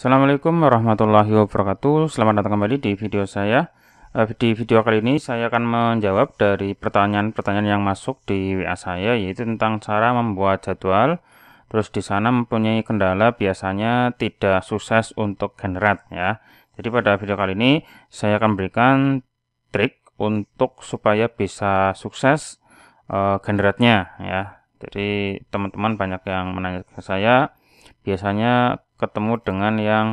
Assalamualaikum warahmatullahi wabarakatuh Selamat datang kembali di video saya eh, Di video kali ini saya akan menjawab dari pertanyaan-pertanyaan yang masuk di WA saya Yaitu tentang cara membuat jadwal Terus di sana mempunyai kendala biasanya tidak sukses untuk generate ya Jadi pada video kali ini saya akan berikan trik untuk supaya bisa sukses uh, generate-nya ya Jadi teman-teman banyak yang menanyakan ke saya Biasanya ketemu dengan yang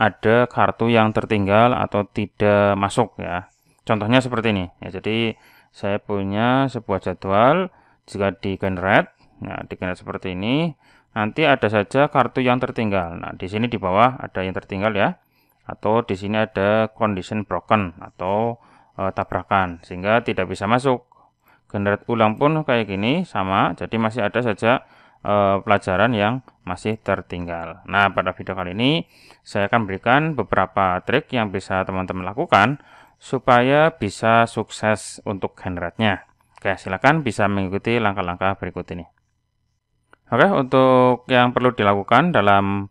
ada kartu yang tertinggal atau tidak masuk ya. Contohnya seperti ini. Ya, jadi saya punya sebuah jadwal jika di generate, nah di generate seperti ini, nanti ada saja kartu yang tertinggal. Nah, di sini di bawah ada yang tertinggal ya. Atau di sini ada condition broken atau e, tabrakan sehingga tidak bisa masuk. Generate ulang pun kayak gini sama, jadi masih ada saja Eh, pelajaran yang masih tertinggal. Nah, pada video kali ini saya akan berikan beberapa trik yang bisa teman-teman lakukan supaya bisa sukses untuk handratnya. Oke, silakan bisa mengikuti langkah-langkah berikut ini. Oke, untuk yang perlu dilakukan dalam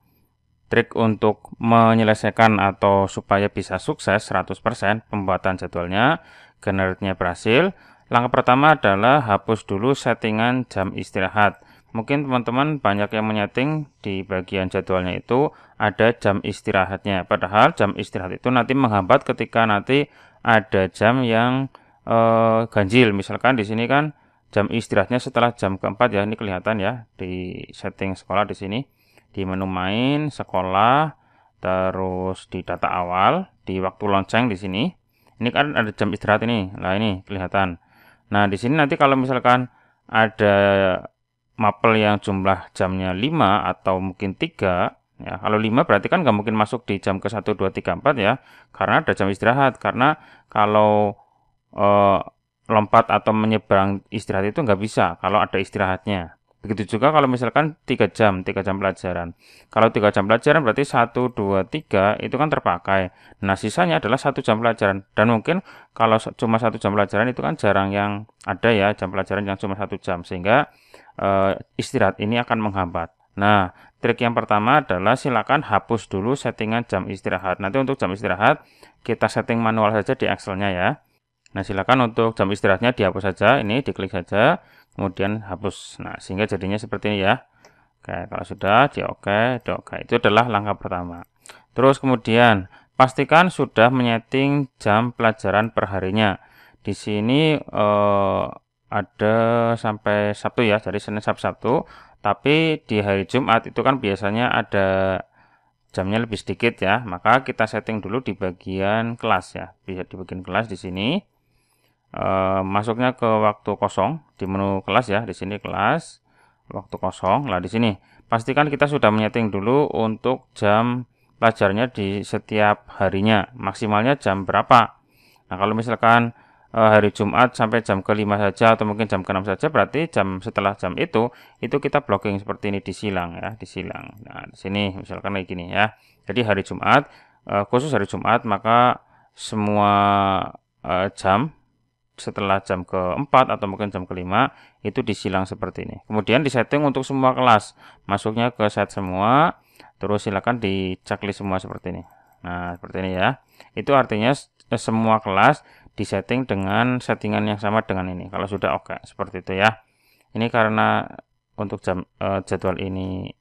trik untuk menyelesaikan atau supaya bisa sukses 100% pembuatan jadwalnya, generate berhasil, langkah pertama adalah hapus dulu settingan jam istirahat Mungkin teman-teman banyak yang menyeting di bagian jadwalnya itu ada jam istirahatnya. Padahal jam istirahat itu nanti menghambat ketika nanti ada jam yang e, ganjil. Misalkan di sini kan jam istirahatnya setelah jam keempat ya. Ini kelihatan ya di setting sekolah di sini. Di menu main, sekolah, terus di data awal, di waktu lonceng di sini. Ini kan ada jam istirahat ini. Nah ini kelihatan. Nah, di sini nanti kalau misalkan ada mapel yang jumlah jamnya 5 atau mungkin 3, ya, kalau 5 berarti kan nggak mungkin masuk di jam ke 1, 2, 3, 4 ya, karena ada jam istirahat. Karena kalau eh, lompat atau menyeberang istirahat itu nggak bisa kalau ada istirahatnya. Begitu juga kalau misalkan 3 jam, 3 jam pelajaran. Kalau 3 jam pelajaran berarti 1, 2, 3 itu kan terpakai. Nah sisanya adalah 1 jam pelajaran. Dan mungkin kalau cuma 1 jam pelajaran itu kan jarang yang ada ya jam pelajaran yang cuma 1 jam. Sehingga uh, istirahat ini akan menghambat. Nah, trik yang pertama adalah silakan hapus dulu settingan jam istirahat. Nanti untuk jam istirahat kita setting manual saja di Excel-nya ya. Nah, silakan untuk jam istirahatnya dihapus saja. Ini diklik saja, kemudian hapus. Nah, sehingga jadinya seperti ini ya. Oke, kalau sudah di oke, di oke. Itu adalah langkah pertama. Terus kemudian pastikan sudah menyeting jam pelajaran perharinya. Di sini eh, ada sampai Sabtu ya, dari Senin sampai Sabtu. Tapi di hari Jumat itu kan biasanya ada jamnya lebih sedikit ya. Maka kita setting dulu di bagian kelas ya. Bisa di bagian kelas di sini. E, masuknya ke waktu kosong di menu kelas ya. Di sini kelas waktu kosong. Lah di sini pastikan kita sudah menyeting dulu untuk jam pelajarnya di setiap harinya. Maksimalnya jam berapa? Nah, kalau misalkan Eh, hari Jumat sampai jam ke-5 saja atau mungkin jam ke-6 saja berarti jam setelah jam itu itu kita blocking seperti ini disilang ya disilang nah di sini misalkan kayak gini ya jadi hari Jumat eh, khusus hari Jumat maka semua eh, jam setelah jam keempat atau mungkin jam kelima itu disilang seperti ini kemudian disetting untuk semua kelas masuknya ke set semua terus silakan di checklist semua seperti ini nah seperti ini ya itu artinya semua kelas disetting dengan settingan yang sama dengan ini. Kalau sudah oke, okay, seperti itu ya. Ini karena untuk jam uh, jadwal ini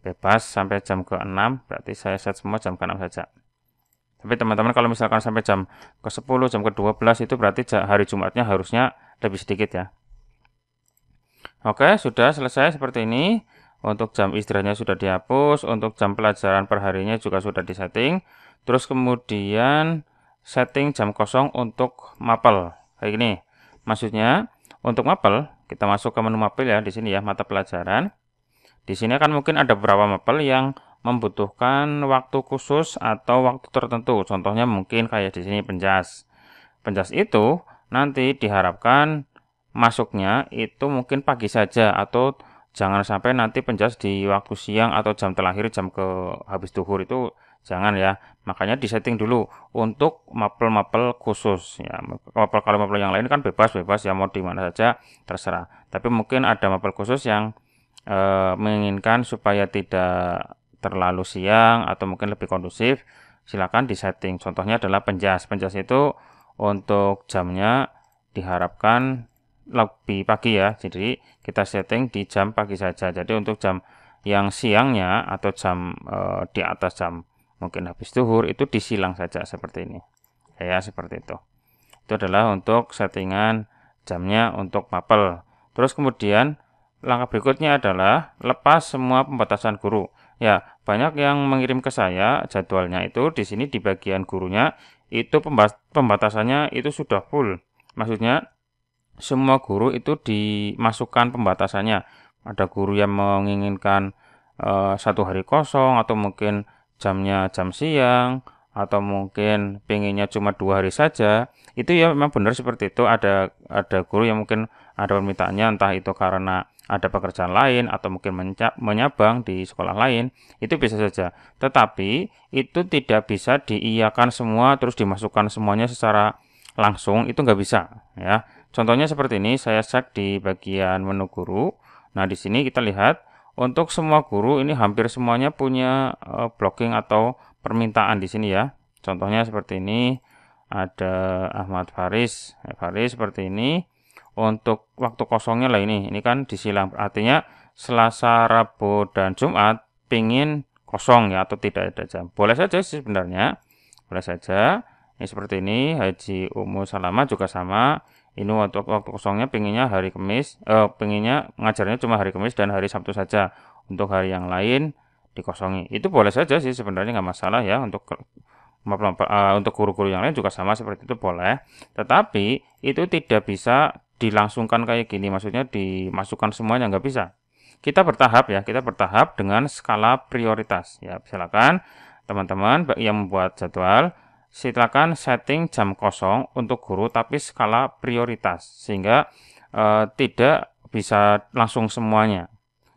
bebas sampai jam ke-6, berarti saya set semua jam ke-6 saja. Tapi teman-teman kalau misalkan sampai jam ke-10, jam ke-12 itu berarti hari Jumatnya harusnya lebih sedikit ya. Oke, sudah selesai seperti ini. Untuk jam istirahatnya sudah dihapus, untuk jam pelajaran perharinya juga sudah disetting. Terus kemudian setting jam kosong untuk mapel kayak gini maksudnya untuk mapel kita masuk ke menu mapel ya di sini ya mata pelajaran di sini kan mungkin ada beberapa mapel yang membutuhkan waktu khusus atau waktu tertentu contohnya mungkin kayak di sini penjas penjas itu nanti diharapkan masuknya itu mungkin pagi saja atau jangan sampai nanti penjas di waktu siang atau jam terakhir jam ke habis duhur itu jangan ya makanya di setting dulu untuk mapel-mapel khusus ya mapel kalau mapel yang lain kan bebas bebas ya mau di mana saja terserah tapi mungkin ada mapel khusus yang e, menginginkan supaya tidak terlalu siang atau mungkin lebih kondusif silakan setting. contohnya adalah penjas penjas itu untuk jamnya diharapkan lebih pagi ya jadi kita setting di jam pagi saja jadi untuk jam yang siangnya atau jam e, di atas jam mungkin habis tuhur itu disilang saja seperti ini ya seperti itu itu adalah untuk settingan jamnya untuk mapel terus kemudian langkah berikutnya adalah lepas semua pembatasan guru ya banyak yang mengirim ke saya jadwalnya itu di sini di bagian gurunya itu pembatasannya itu sudah full maksudnya semua guru itu dimasukkan pembatasannya ada guru yang menginginkan uh, satu hari kosong atau mungkin jamnya jam siang atau mungkin pinginnya cuma dua hari saja itu ya memang benar seperti itu ada ada guru yang mungkin ada permintaannya entah itu karena ada pekerjaan lain atau mungkin menyabang di sekolah lain itu bisa saja tetapi itu tidak bisa diiyakan semua terus dimasukkan semuanya secara langsung itu nggak bisa ya contohnya seperti ini saya cek di bagian menu guru nah di sini kita lihat untuk semua guru ini hampir semuanya punya uh, eh, blocking atau permintaan di sini ya. Contohnya seperti ini ada Ahmad Faris, Faris seperti ini. Untuk waktu kosongnya lah ini, ini kan disilang. Artinya Selasa, Rabu, dan Jumat pingin kosong ya atau tidak ada jam. Boleh saja sih sebenarnya, boleh saja. Ini seperti ini, Haji Umu Salama juga sama. Ini waktu, waktu kosongnya pengennya hari Kamis, eh, pengennya ngajarnya cuma hari Kamis dan hari Sabtu saja. Untuk hari yang lain dikosongi. Itu boleh saja sih sebenarnya nggak masalah ya untuk uh, untuk guru-guru yang lain juga sama seperti itu boleh. Tetapi itu tidak bisa dilangsungkan kayak gini. Maksudnya dimasukkan semuanya nggak bisa. Kita bertahap ya, kita bertahap dengan skala prioritas ya. Silakan teman-teman yang membuat jadwal silakan setting jam kosong untuk guru tapi skala prioritas sehingga e, tidak bisa langsung semuanya.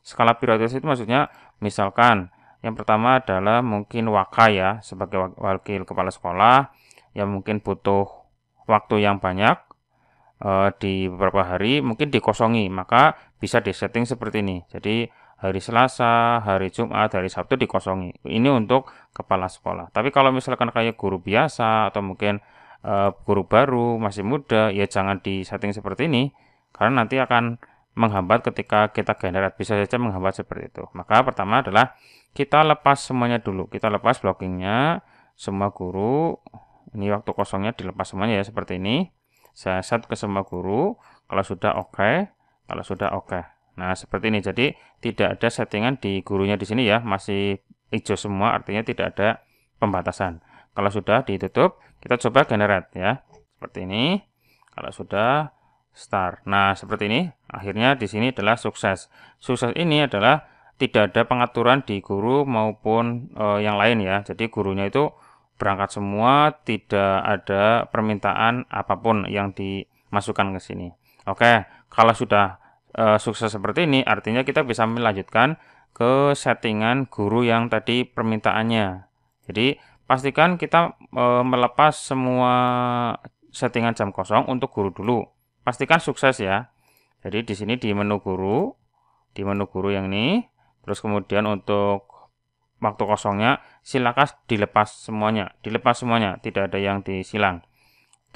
Skala prioritas itu maksudnya misalkan yang pertama adalah mungkin waka ya sebagai wakil kepala sekolah yang mungkin butuh waktu yang banyak e, di beberapa hari mungkin dikosongi maka bisa disetting seperti ini. Jadi hari Selasa, hari Jumat, hari Sabtu dikosongi. Ini untuk kepala sekolah. Tapi kalau misalkan kayak guru biasa atau mungkin uh, guru baru masih muda, ya jangan di setting seperti ini karena nanti akan menghambat ketika kita generat bisa saja menghambat seperti itu. Maka pertama adalah kita lepas semuanya dulu. Kita lepas blockingnya semua guru. Ini waktu kosongnya dilepas semuanya ya seperti ini. Saya set ke semua guru. Kalau sudah oke, okay. kalau sudah oke. Okay. Nah, seperti ini. Jadi, tidak ada settingan di gurunya di sini ya. Masih hijau semua, artinya tidak ada pembatasan. Kalau sudah ditutup, kita coba generate ya. Seperti ini. Kalau sudah, start Nah, seperti ini. Akhirnya di sini adalah sukses. Sukses ini adalah tidak ada pengaturan di guru maupun e, yang lain ya. Jadi, gurunya itu berangkat semua, tidak ada permintaan apapun yang dimasukkan ke sini. Oke, kalau sudah uh, sukses seperti ini, artinya kita bisa melanjutkan ke settingan guru yang tadi permintaannya. Jadi pastikan kita e, melepas semua settingan jam kosong untuk guru dulu. Pastikan sukses ya. Jadi di sini di menu guru, di menu guru yang ini, terus kemudian untuk waktu kosongnya silakan dilepas semuanya, dilepas semuanya, tidak ada yang disilang.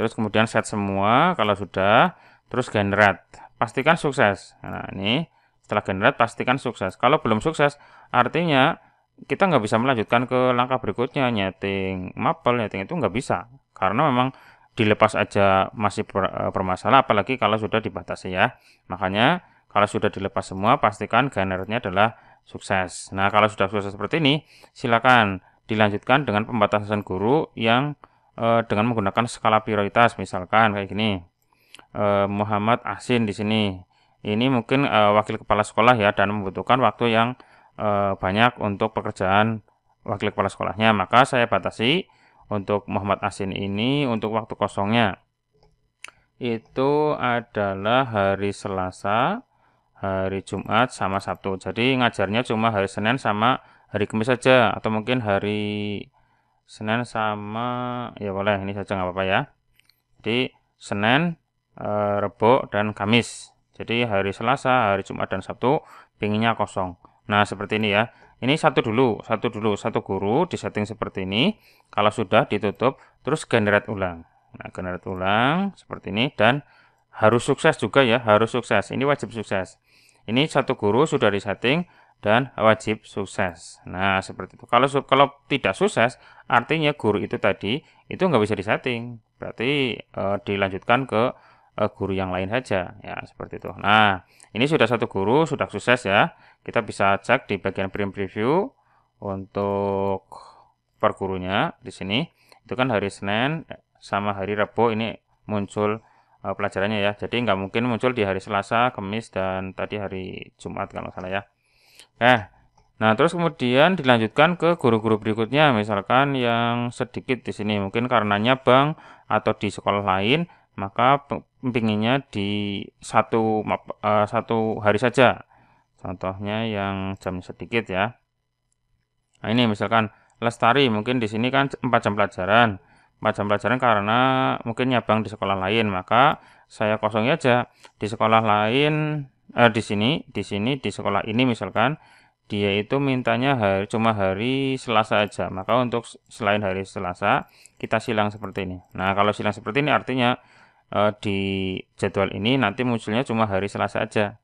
Terus kemudian set semua kalau sudah, terus generate pastikan sukses. Nah, ini setelah generate pastikan sukses. Kalau belum sukses, artinya kita nggak bisa melanjutkan ke langkah berikutnya, nyeting mapel, nyeting itu nggak bisa. Karena memang dilepas aja masih eh, bermasalah, apalagi kalau sudah dibatasi ya. Makanya kalau sudah dilepas semua, pastikan generate-nya adalah sukses. Nah, kalau sudah sukses seperti ini, silakan dilanjutkan dengan pembatasan guru yang eh, dengan menggunakan skala prioritas, misalkan kayak gini. Eh, Muhammad Asin di sini. Ini mungkin eh, wakil kepala sekolah ya dan membutuhkan waktu yang eh, banyak untuk pekerjaan wakil kepala sekolahnya. Maka saya batasi untuk Muhammad Asin ini untuk waktu kosongnya. Itu adalah hari Selasa, hari Jumat sama Sabtu. Jadi ngajarnya cuma hari Senin sama hari Kamis saja atau mungkin hari Senin sama ya boleh ini saja nggak apa-apa ya. Jadi Senin Eh, Rebo dan Kamis. Jadi hari Selasa, hari Jumat dan Sabtu pinginnya kosong. Nah seperti ini ya. Ini satu dulu, satu dulu, satu guru di setting seperti ini. Kalau sudah ditutup, terus generate ulang. Nah generate ulang seperti ini dan harus sukses juga ya, harus sukses. Ini wajib sukses. Ini satu guru sudah di setting dan wajib sukses. Nah seperti itu. Kalau kalau tidak sukses, artinya guru itu tadi itu nggak bisa disetting. Berarti e, dilanjutkan ke Eh, guru yang lain saja ya seperti itu nah ini sudah satu guru sudah sukses ya kita bisa cek di bagian print preview untuk pergurunya gurunya di sini itu kan hari Senin sama hari Rabu ini muncul uh, pelajarannya ya jadi nggak mungkin muncul di hari Selasa Kamis dan tadi hari Jumat kalau salah ya eh Nah, terus kemudian dilanjutkan ke guru-guru berikutnya, misalkan yang sedikit di sini mungkin karenanya bank atau di sekolah lain maka pinginnya di satu uh, satu hari saja contohnya yang jam sedikit ya nah ini misalkan lestari mungkin di sini kan 4 jam pelajaran 4 jam pelajaran karena mungkin nyabang di sekolah lain maka saya kosong aja di sekolah lain eh, di sini di sini di sekolah ini misalkan dia itu mintanya hari, cuma hari Selasa aja. Maka untuk selain hari Selasa, kita silang seperti ini. Nah, kalau silang seperti ini artinya uh, di jadwal ini nanti munculnya cuma hari Selasa aja.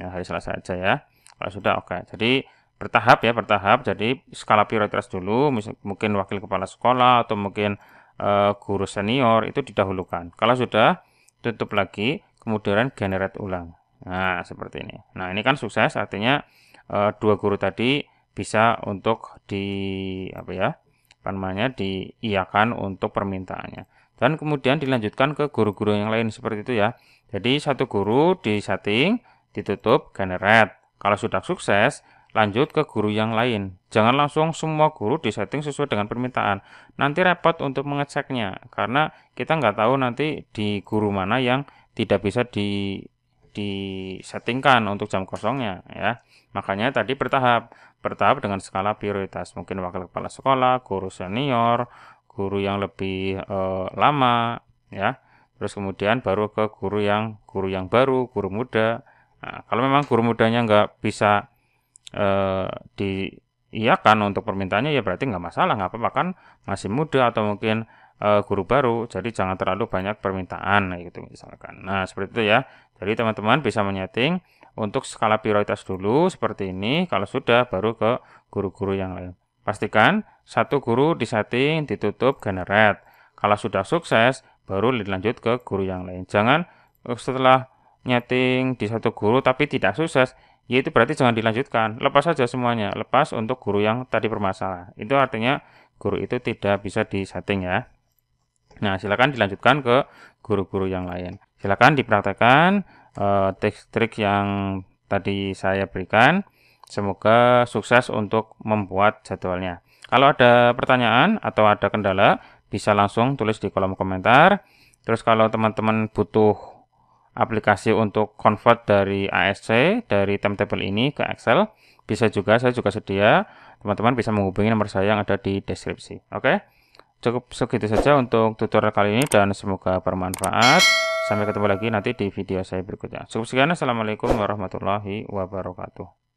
Ya, hari Selasa aja ya. Kalau sudah oke. Okay. Jadi bertahap ya, bertahap. Jadi skala prioritas dulu, mungkin wakil kepala sekolah atau mungkin uh, guru senior itu didahulukan. Kalau sudah tutup lagi, kemudian generate ulang. Nah, seperti ini. Nah, ini kan sukses artinya uh, dua guru tadi bisa untuk di apa ya? namanya diiakan untuk permintaannya dan kemudian dilanjutkan ke guru-guru yang lain seperti itu ya. Jadi satu guru di setting, ditutup, generate. Kalau sudah sukses, lanjut ke guru yang lain. Jangan langsung semua guru di setting sesuai dengan permintaan. Nanti repot untuk mengeceknya karena kita nggak tahu nanti di guru mana yang tidak bisa di disettingkan untuk jam kosongnya ya. Makanya tadi bertahap, bertahap dengan skala prioritas. Mungkin wakil kepala sekolah, guru senior, guru yang lebih uh, lama ya terus kemudian baru ke guru yang guru yang baru guru muda nah, kalau memang guru mudanya nggak bisa uh, eh, di iya kan untuk permintaannya ya berarti nggak masalah nggak apa-apa kan masih muda atau mungkin uh, guru baru jadi jangan terlalu banyak permintaan gitu misalkan nah seperti itu ya jadi teman-teman bisa menyeting untuk skala prioritas dulu seperti ini kalau sudah baru ke guru-guru yang lain Pastikan satu guru disetting ditutup generate. Kalau sudah sukses, baru dilanjut ke guru yang lain. Jangan eh, setelah nyeting di satu guru tapi tidak sukses, yaitu berarti jangan dilanjutkan. Lepas saja semuanya, lepas untuk guru yang tadi bermasalah. Itu artinya guru itu tidak bisa disetting ya. Nah, silakan dilanjutkan ke guru-guru yang lain. Silakan dipraktekkan uh, eh, trik-trik yang tadi saya berikan. Semoga sukses untuk membuat jadwalnya. Kalau ada pertanyaan atau ada kendala, bisa langsung tulis di kolom komentar. Terus kalau teman-teman butuh aplikasi untuk convert dari ASC, dari timetable ini ke Excel, bisa juga, saya juga sedia. Teman-teman bisa menghubungi nomor saya yang ada di deskripsi. Oke, cukup segitu saja untuk tutorial kali ini dan semoga bermanfaat. Sampai ketemu lagi nanti di video saya berikutnya. Cukup sekian, Assalamualaikum warahmatullahi wabarakatuh.